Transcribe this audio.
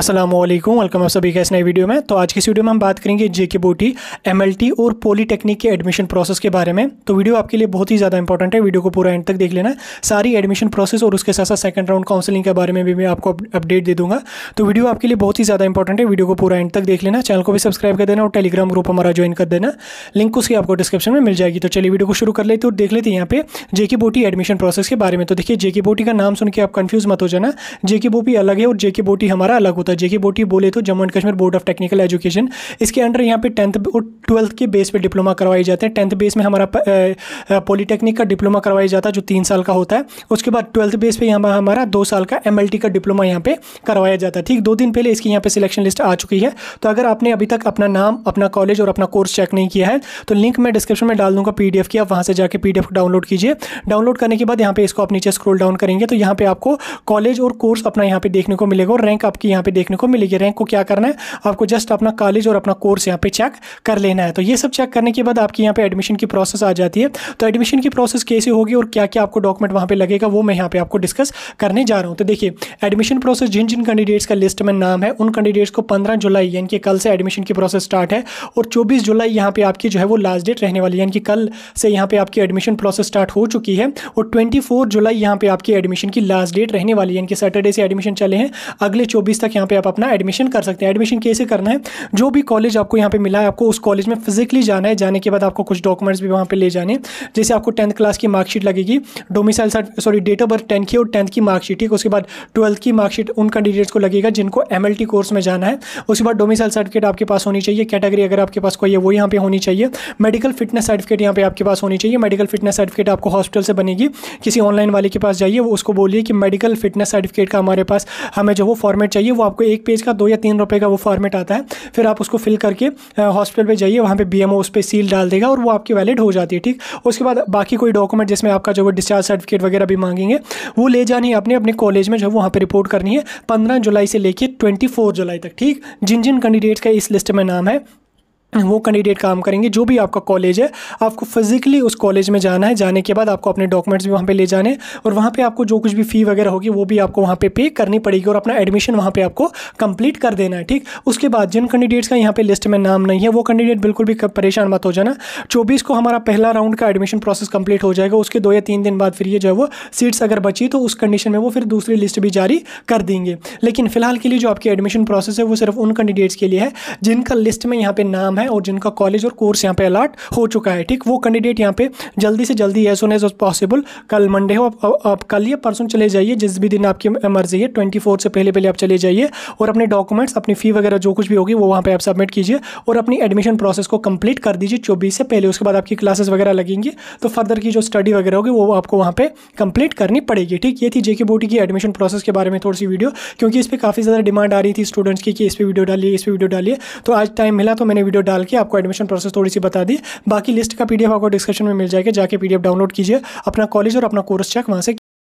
Aslam welcome आप सभी का इस नए वीडियो में तो आज की इस वीडियो में हम बात करेंगे जे के बोटी एम और पॉलीटेक्निक के एडमिशन प्रोसेस के बारे में तो वीडियो आपके लिए बहुत ही ज़्यादा इंपॉर्टेंट है वीडियो को पूरा एंड तक देख लेना सारी एडमिशन प्रोसेस और उसके साथ साथ सेकंड राउंड काउंसलिंग के बारे में भी मैं आपको अपडेट दे दूँगा तो वीडियो आपके लिए बहुत ही ज़्यादा इंपॉर्टेंट है वीडियो को पूरा एंड तक देख लेना चैनल को भी सब्सक्राइब कर देना और टेलीग्राम ग्रुप हमारा ज्वाइन कर देना लिंक उसकी आपको डिस्क्रिप्शन में मिल जाएगी तो चलिए वीडियो को शुरू कर लेते और देख लेते हैं यहाँ पे जे के बोटी एडमिशन प्रोसेस के बारे में तो देखिए जे के बोटी का नाम सुन के आप कन्फ्यूज मत हो जाना जे के बोटी अलग है और जे के बोटी हमारा अलग होता है होता है जेके बोर्ड की बोले तो Jammu and Kashmir board of technical education इसके अंडर यहाँ पे टेंथ और ट्वेल्थ के बेस पे डिप्लोमा करवाए जाते हैं टेंथ बेस में हमारा पॉलीटेक्निक का डिप्लोमा करवाया जाता है जो तीन साल का होता है उसके बाद ट्वेल्थ बेस पर यहाँ हमारा दो साल का एम का डिप्लोमा यहाँ पे करवाया जाता है ठीक दो दिन पहले इसकी यहाँ पे सिलेक्शन लिस्ट आ चुकी है तो अगर आपने अभी तक अपना नाम अपना कॉलेज और अपना कोर्स चेक नहीं किया है तो लिंक मैं डिस्क्रिप्शन में डाल दूंगा पीडीएफ की आप वहाँ से जाकर पीडीएफ डाउनलोड कीजिए डाउनलोड करने के बाद यहाँ पे इसको आप नीचे स्क्रोल डाउन करेंगे तो यहाँ पे आपको कॉलेज और कोर्स अपना यहाँ पे देखने को मिलेगा और रैंक आपकी यहाँ पे पे देखने को मिलेगी रैंक को क्या करना है आपको जस्ट अपना कॉलेज और अपना कोर्स यहाँ पे चेक कर लेना है तो ये सब चेक करने के बाद आपकी यहाँ पे एडमिशन की प्रोसेस आ जाती है तो एडमिशन की प्रोसेस कैसे होगी और क्या क्या आपको डॉक्यूमेंट वहाँ पे लगेगा वो मैं यहाँ पे आपको डिस्कस करने जा रहा हूँ तो देखिए एडमिशन प्रोसेस जिन जिन कैंडिडेट्स का लिस्ट में नाम है उन कैंडिडेट्स को पंद्रह जुलाई यानी कि कल से एडमिशन की प्रोसेस स्टार्ट है और चौबीस जुलाई यहाँ पे आपकी जो है वो लास्ट डेट रहने वाली है यानी कि कल से यहाँ पे आपकी एडमिशन प्रोसेस स्टार्ट हो चुकी है और ट्वेंटी जुलाई यहाँ पे आपकी एडमिशन की लास्ट डेट रहने वाली है यानी कि सैटरडे से एडमिशन चले हैं अगले चौबीस तक यहाँ पे आप अपना एडमिशन कर सकते हैं एडमिशन कैसे करना है जो भी कॉलेज आपको यहाँ पे मिला है आपको उस कॉलेज में फिजिकली जाना है जाने के बाद आपको कुछ डॉक्यूमेंट्स भी वहाँ पे ले जाने जैसे आपको टेंथ क्लास की मार्कशीट लगेगी domicile sorry date of birth tenth की और टेंथ की मार्कशीट ठीक उसके बाद ट्वेल्थ की मार्कशीट उन कैंडिडेट्स को लगेगा जिनको एम कोर्स में जाना है उसके बाद डोमिसाइल सर्टिफिकेट आपके पास होनी चाहिए कैटेगरी अगर आपके पास कोई है वो यहाँ पे होनी चाहिए मेडिकल फिटनेस सर्टिफिकेट यहाँ पे आपके पास होनी चाहिए मेडिकल फिटनेस सर्टिफिकेट आपको हॉस्पिटल से बनेगी किसी ऑनलाइन वाले के पास जाइए उसको बोलिए कि मेडिकल फिटनेस सर्टिफिकेट का हमारे पास हमें जो वो फॉर्मेट चाहिए वो आपको एक पेज का दो या तीन रुपये का वो फॉर्मेट आता है फिर आप उसको फिल करके हॉस्पिटल पर जाइए वहाँ पर बी एम ओ उस पर सील डाल देगा और वो आपकी वैलिड हो जाती है ठीक उसके बाद बाकी कोई डॉक्यूमेंट जिसमें आपका जो डिस्चार्ज सर्टिफिकेट वगैरह भी मांगेंगे वो ले जानी है अपने अपने कॉलेज में जो है वहाँ पर रिपोर्ट करनी है पंद्रह जुलाई से लेकर ट्वेंटी जुलाई तक ठीक जिन जिन कैंडिडेट्स का इस लिस्ट में नाम है वो कैंडिडेट काम करेंगे जो भी आपका कॉलेज है आपको फिजिकली उस कॉलेज में जाना है जाने के बाद आपको अपने डॉक्यूमेंट्स भी वहाँ पे ले जाने और वहाँ पे आपको जो कुछ भी फ़ी वगैरह होगी वो भी आपको वहाँ पे पे करनी पड़ेगी और अपना एडमिशन वहाँ पे आपको कंप्लीट कर देना है ठीक उसके बाद जिन कैंडिडेट्स का यहाँ पे लिस्ट में नाम नहीं है वो कैंडिडेट बिल्कुल भी परेशान मत हो जाना चौबीस को हमारा पहला राउंड का एडमिशन प्रोसेस कंप्लीट हो जाएगा उसके दो या तीन दिन बाद फिर ये जो है वो सीट्स अगर बची तो उस कंडीशन में वो फिर दूसरी लिस्ट भी जारी कर देंगे लेकिन फिलहाल के लिए जो आपकी एडमिशन प्रोसेस है वो सिर्फ उन कैंडिडेट्स के लिए है जिनका लिस्ट में यहाँ पर नाम है और जिनका कॉलेज और कोर्स यहाँ पे अलाट हो चुका है ठीक वो कैंडिडेट यहाँ पे जल्दी से जल्दी एज सुन एज पॉसिबल कल मंडे हो आप, आप, आप कल या परसों चले जाइए जिस भी दिन आपकी मर्जी है ट्वेंटी से पहले पहले आप चले जाइए और अपने डॉक्यूमेंट्स अपनी फ़ी वगैरह जो कुछ भी होगी वो वहाँ पर आप सबमिट कीजिए और अपनी एडमिशन प्रोसेस को कंप्लीट कर दीजिए चौबीस से पहले उसके बाद आपकी क्लासेस वगैरह लगेंगी तो फर्दर की जो स्टडी वगैरह होगी वो आपको वहाँ पर कंप्लीट करनी पड़ेगी ठीक ये थी जेके बोटी की एडमिशन प्रोसेस के बारे में थोड़ी सी वीडियो क्योंकि इस पर काफ़ी ज़्यादा डिमांड आ रही थी स्टूडेंट्स की कि इस पर वीडियो डालिए इस पर वीडियो डालिए तो आज टाइम मिला तो मैंने वीडियो डाल के आपको एडमिशन प्रोसेस थोड़ी सी बता दी बाकी लिस्ट का पीडीएफ आपको डिस्क्रिप्शन में मिल जाएगा जाके पीडीएफ डाउनलोड कीजिए अपना कॉलेज और अपना कोर्स चेक वहाँ से